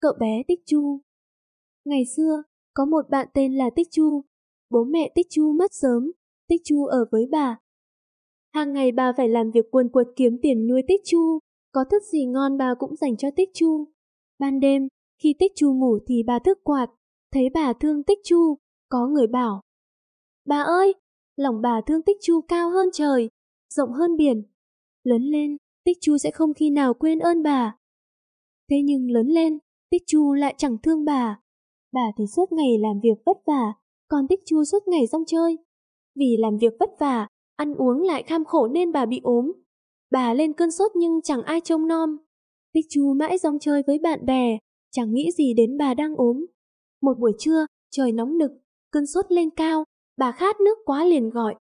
cậu bé Tích Chu. Ngày xưa, có một bạn tên là Tích Chu. Bố mẹ Tích Chu mất sớm, Tích Chu ở với bà. Hàng ngày bà phải làm việc cuồn cuột kiếm tiền nuôi Tích Chu, có thức gì ngon bà cũng dành cho Tích Chu. Ban đêm, khi Tích Chu ngủ thì bà thức quạt, thấy bà thương Tích Chu, có người bảo. Bà ơi, lòng bà thương Tích Chu cao hơn trời, rộng hơn biển. Lớn lên, Tích Chu sẽ không khi nào quên ơn bà. Thế nhưng lớn lên, Tích Chu lại chẳng thương bà. Bà thì suốt ngày làm việc vất vả, còn Tích Chu suốt ngày rong chơi. Vì làm việc vất vả, ăn uống lại kham khổ nên bà bị ốm. Bà lên cơn sốt nhưng chẳng ai trông nom. Tích Chu mãi rong chơi với bạn bè, chẳng nghĩ gì đến bà đang ốm. Một buổi trưa, trời nóng nực, cơn sốt lên cao, bà khát nước quá liền gọi.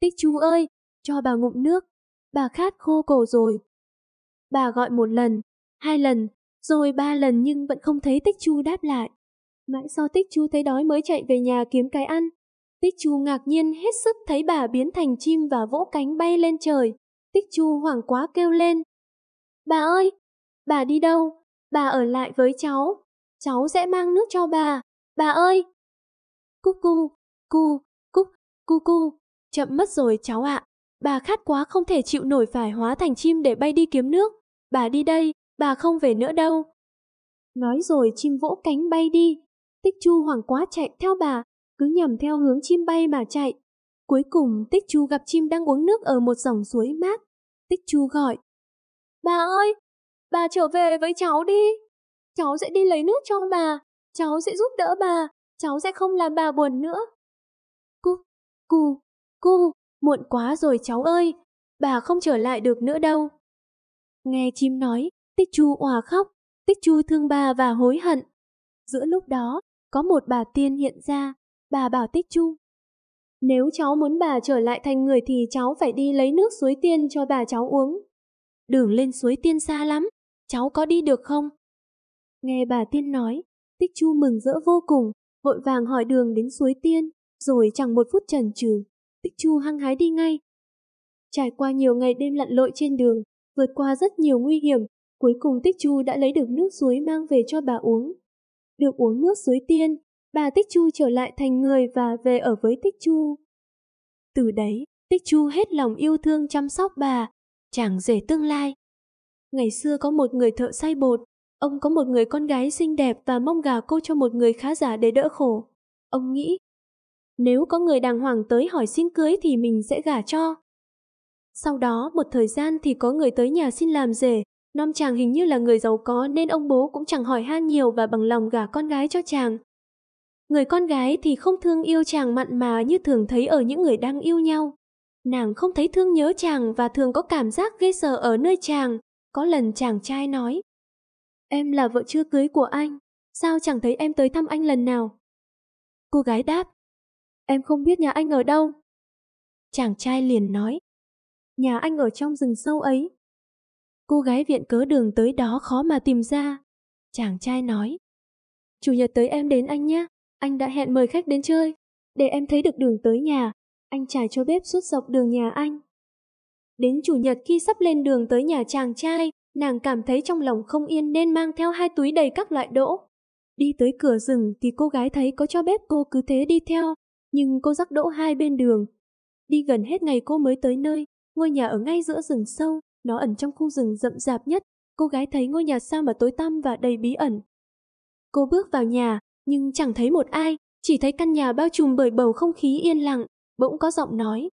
Tích Chu ơi, cho bà ngụm nước, bà khát khô cổ rồi. Bà gọi một lần, hai lần, rồi ba lần nhưng vẫn không thấy Tích Chu đáp lại. Mãi sau Tích Chu thấy đói mới chạy về nhà kiếm cái ăn. Tích Chu ngạc nhiên hết sức thấy bà biến thành chim và vỗ cánh bay lên trời. Tích Chu hoảng quá kêu lên. Bà ơi, bà đi đâu? Bà ở lại với cháu. Cháu sẽ mang nước cho bà. Bà ơi! cu cu, cu, cu cu cu. Chậm mất rồi cháu ạ. Bà khát quá không thể chịu nổi phải hóa thành chim để bay đi kiếm nước. Bà đi đây, bà không về nữa đâu. Nói rồi chim vỗ cánh bay đi, tích chu hoảng quá chạy theo bà, cứ nhầm theo hướng chim bay mà chạy. Cuối cùng tích chu gặp chim đang uống nước ở một dòng suối mát. Tích chu gọi, bà ơi, bà trở về với cháu đi, cháu sẽ đi lấy nước cho bà, cháu sẽ giúp đỡ bà, cháu sẽ không làm bà buồn nữa. Cu, cu, cu, muộn quá rồi cháu ơi, bà không trở lại được nữa đâu. Nghe chim nói, Tích Chu òa khóc, Tích Chu thương bà và hối hận. Giữa lúc đó, có một bà tiên hiện ra, bà bảo Tích Chu. Nếu cháu muốn bà trở lại thành người thì cháu phải đi lấy nước suối tiên cho bà cháu uống. Đường lên suối tiên xa lắm, cháu có đi được không? Nghe bà tiên nói, Tích Chu mừng rỡ vô cùng, vội vàng hỏi đường đến suối tiên, rồi chẳng một phút chần chừ, Tích Chu hăng hái đi ngay. Trải qua nhiều ngày đêm lặn lội trên đường, vượt qua rất nhiều nguy hiểm, Cuối cùng Tích Chu đã lấy được nước suối mang về cho bà uống. Được uống nước suối tiên, bà Tích Chu trở lại thành người và về ở với Tích Chu. Từ đấy, Tích Chu hết lòng yêu thương chăm sóc bà, chẳng rể tương lai. Ngày xưa có một người thợ say bột, ông có một người con gái xinh đẹp và mong gà cô cho một người khá giả để đỡ khổ. Ông nghĩ, nếu có người đàng hoàng tới hỏi xin cưới thì mình sẽ gả cho. Sau đó một thời gian thì có người tới nhà xin làm rể, Nom chàng hình như là người giàu có nên ông bố cũng chẳng hỏi han nhiều và bằng lòng gả con gái cho chàng. Người con gái thì không thương yêu chàng mặn mà như thường thấy ở những người đang yêu nhau. Nàng không thấy thương nhớ chàng và thường có cảm giác ghê sợ ở nơi chàng. Có lần chàng trai nói, Em là vợ chưa cưới của anh, sao chẳng thấy em tới thăm anh lần nào? Cô gái đáp, Em không biết nhà anh ở đâu. Chàng trai liền nói, Nhà anh ở trong rừng sâu ấy, cô gái viện cớ đường tới đó khó mà tìm ra. Chàng trai nói, Chủ nhật tới em đến anh nhé, anh đã hẹn mời khách đến chơi, để em thấy được đường tới nhà, anh trải cho bếp suốt dọc đường nhà anh. Đến chủ nhật khi sắp lên đường tới nhà chàng trai, nàng cảm thấy trong lòng không yên nên mang theo hai túi đầy các loại đỗ. Đi tới cửa rừng thì cô gái thấy có cho bếp cô cứ thế đi theo, nhưng cô rắc đỗ hai bên đường. Đi gần hết ngày cô mới tới nơi, ngôi nhà ở ngay giữa rừng sâu, nó ẩn trong khu rừng rậm rạp nhất, cô gái thấy ngôi nhà sao mà tối tăm và đầy bí ẩn. Cô bước vào nhà, nhưng chẳng thấy một ai, chỉ thấy căn nhà bao trùm bởi bầu không khí yên lặng, bỗng có giọng nói.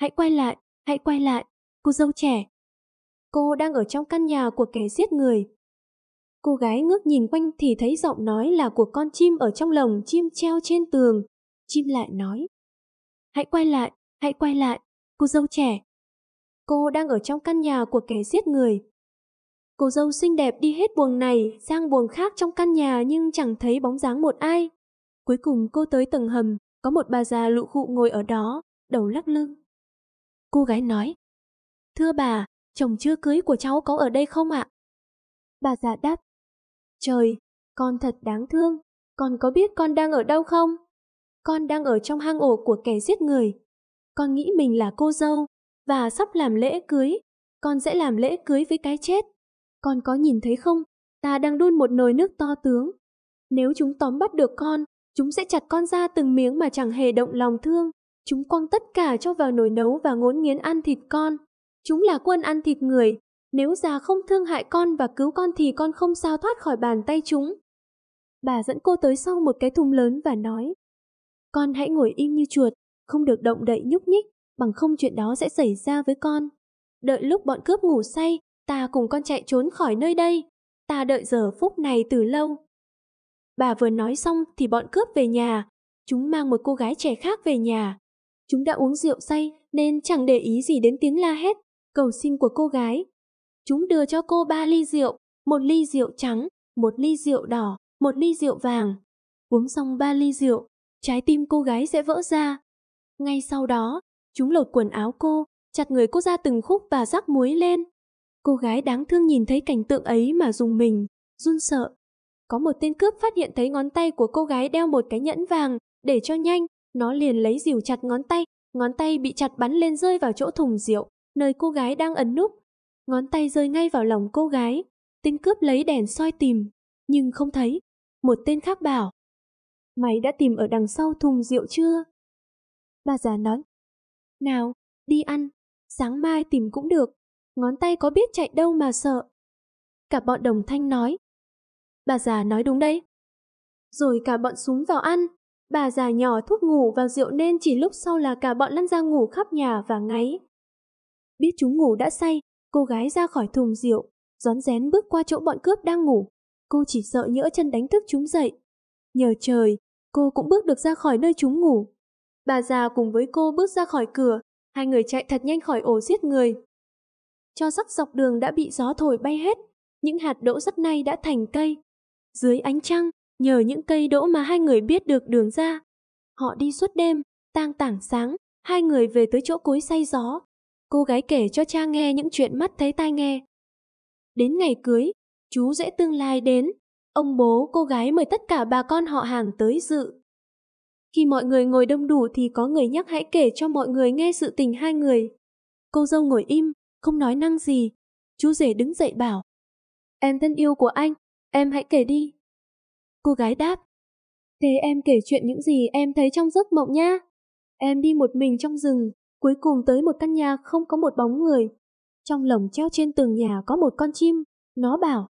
Hãy quay lại, hãy quay lại, cô dâu trẻ. Cô đang ở trong căn nhà của kẻ giết người. Cô gái ngước nhìn quanh thì thấy giọng nói là của con chim ở trong lồng chim treo trên tường. Chim lại nói. Hãy quay lại, hãy quay lại, cô dâu trẻ. Cô đang ở trong căn nhà của kẻ giết người. Cô dâu xinh đẹp đi hết buồng này sang buồng khác trong căn nhà nhưng chẳng thấy bóng dáng một ai. Cuối cùng cô tới tầng hầm, có một bà già lụ khụ ngồi ở đó, đầu lắc lưng. Cô gái nói, Thưa bà, chồng chưa cưới của cháu có ở đây không ạ? Bà già đáp, Trời, con thật đáng thương, con có biết con đang ở đâu không? Con đang ở trong hang ổ của kẻ giết người. Con nghĩ mình là cô dâu, và sắp làm lễ cưới, con sẽ làm lễ cưới với cái chết. Con có nhìn thấy không, ta đang đun một nồi nước to tướng. Nếu chúng tóm bắt được con, chúng sẽ chặt con ra từng miếng mà chẳng hề động lòng thương. Chúng quăng tất cả cho vào nồi nấu và ngốn nghiến ăn thịt con. Chúng là quân ăn thịt người. Nếu già không thương hại con và cứu con thì con không sao thoát khỏi bàn tay chúng. Bà dẫn cô tới sau một cái thùng lớn và nói. Con hãy ngồi im như chuột, không được động đậy nhúc nhích bằng không chuyện đó sẽ xảy ra với con. Đợi lúc bọn cướp ngủ say, ta cùng con chạy trốn khỏi nơi đây. Ta đợi giờ phút này từ lâu. Bà vừa nói xong thì bọn cướp về nhà. Chúng mang một cô gái trẻ khác về nhà. Chúng đã uống rượu say nên chẳng để ý gì đến tiếng la hét, cầu xin của cô gái. Chúng đưa cho cô ba ly rượu, một ly rượu trắng, một ly rượu đỏ, một ly rượu vàng. Uống xong ba ly rượu, trái tim cô gái sẽ vỡ ra. Ngay sau đó, Chúng lột quần áo cô, chặt người cô ra từng khúc và rắc muối lên. Cô gái đáng thương nhìn thấy cảnh tượng ấy mà dùng mình, run sợ. Có một tên cướp phát hiện thấy ngón tay của cô gái đeo một cái nhẫn vàng, để cho nhanh, nó liền lấy rìu chặt ngón tay, ngón tay bị chặt bắn lên rơi vào chỗ thùng rượu, nơi cô gái đang ẩn núp. Ngón tay rơi ngay vào lòng cô gái, tên cướp lấy đèn soi tìm, nhưng không thấy. Một tên khác bảo, mày đã tìm ở đằng sau thùng rượu chưa? Bà già nói, nào, đi ăn, sáng mai tìm cũng được, ngón tay có biết chạy đâu mà sợ. Cả bọn đồng thanh nói. Bà già nói đúng đấy. Rồi cả bọn súng vào ăn, bà già nhỏ thuốc ngủ vào rượu nên chỉ lúc sau là cả bọn lăn ra ngủ khắp nhà và ngáy. Biết chúng ngủ đã say, cô gái ra khỏi thùng rượu, rón rén bước qua chỗ bọn cướp đang ngủ. Cô chỉ sợ nhỡ chân đánh thức chúng dậy. Nhờ trời, cô cũng bước được ra khỏi nơi chúng ngủ. Bà già cùng với cô bước ra khỏi cửa, hai người chạy thật nhanh khỏi ổ giết người. Cho sắc dọc đường đã bị gió thổi bay hết, những hạt đỗ rắc nay đã thành cây. Dưới ánh trăng, nhờ những cây đỗ mà hai người biết được đường ra. Họ đi suốt đêm, tang tảng sáng, hai người về tới chỗ cối say gió. Cô gái kể cho cha nghe những chuyện mắt thấy tai nghe. Đến ngày cưới, chú dễ tương lai đến, ông bố cô gái mời tất cả bà con họ hàng tới dự. Khi mọi người ngồi đông đủ thì có người nhắc hãy kể cho mọi người nghe sự tình hai người. Cô dâu ngồi im, không nói năng gì. Chú rể đứng dậy bảo. Em thân yêu của anh, em hãy kể đi. Cô gái đáp. Thế em kể chuyện những gì em thấy trong giấc mộng nhá. Em đi một mình trong rừng, cuối cùng tới một căn nhà không có một bóng người. Trong lồng treo trên tường nhà có một con chim, nó bảo.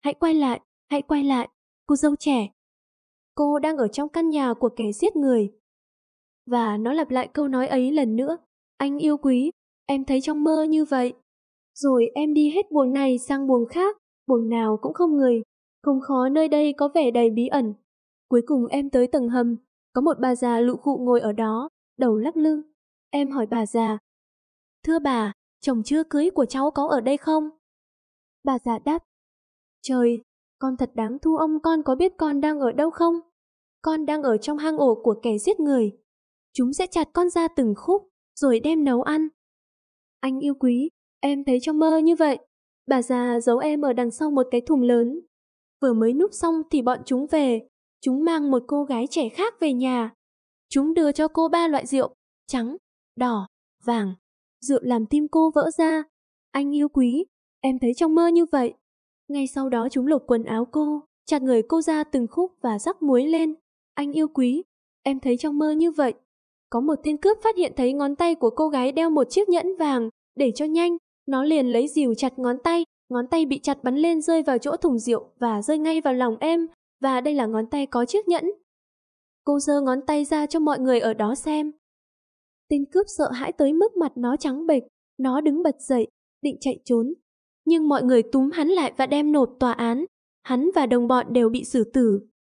Hãy quay lại, hãy quay lại, cô dâu trẻ, cô đang ở trong căn nhà của kẻ giết người. Và nó lặp lại câu nói ấy lần nữa. Anh yêu quý, em thấy trong mơ như vậy. Rồi em đi hết buồng này sang buồng khác, buồng nào cũng không người. Không khó nơi đây có vẻ đầy bí ẩn. Cuối cùng em tới tầng hầm, có một bà già lụ khụ ngồi ở đó, đầu lắc lư. Em hỏi bà già, Thưa bà, chồng chưa cưới của cháu có ở đây không? Bà già đáp, Trời, con thật đáng thu ông con có biết con đang ở đâu không? Con đang ở trong hang ổ của kẻ giết người. Chúng sẽ chặt con ra từng khúc, rồi đem nấu ăn. Anh yêu quý, em thấy trong mơ như vậy. Bà già giấu em ở đằng sau một cái thùng lớn. Vừa mới núp xong thì bọn chúng về. Chúng mang một cô gái trẻ khác về nhà. Chúng đưa cho cô ba loại rượu, trắng, đỏ, vàng. Rượu làm tim cô vỡ ra. Anh yêu quý, em thấy trong mơ như vậy. Ngay sau đó chúng lột quần áo cô, chặt người cô ra từng khúc và rắc muối lên. Anh yêu quý, em thấy trong mơ như vậy. Có một tên cướp phát hiện thấy ngón tay của cô gái đeo một chiếc nhẫn vàng, để cho nhanh, nó liền lấy dìu chặt ngón tay, ngón tay bị chặt bắn lên rơi vào chỗ thùng rượu và rơi ngay vào lòng em, và đây là ngón tay có chiếc nhẫn. Cô giơ ngón tay ra cho mọi người ở đó xem. Tên cướp sợ hãi tới mức mặt nó trắng bệch, nó đứng bật dậy, định chạy trốn nhưng mọi người túm hắn lại và đem nộp tòa án. Hắn và đồng bọn đều bị xử tử.